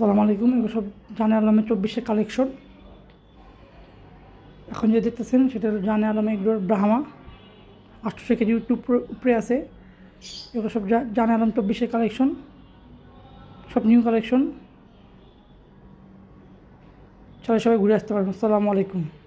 সালাম আলাইকুম এগুলো সব জানে আলমে চব্বিশে কালেকশন এখন যে দেখতেছেন সেটা জানে আলমে এগুলোর ব্রাহ্মা আটশো কেজি উপরে আছে এগুলো সব জানে আলম চব্বিশে কালেকশন সব নিউ কালেকশন সবাই সবাই ঘুরে আসতে পারবেন আসসালামু আলাইকুম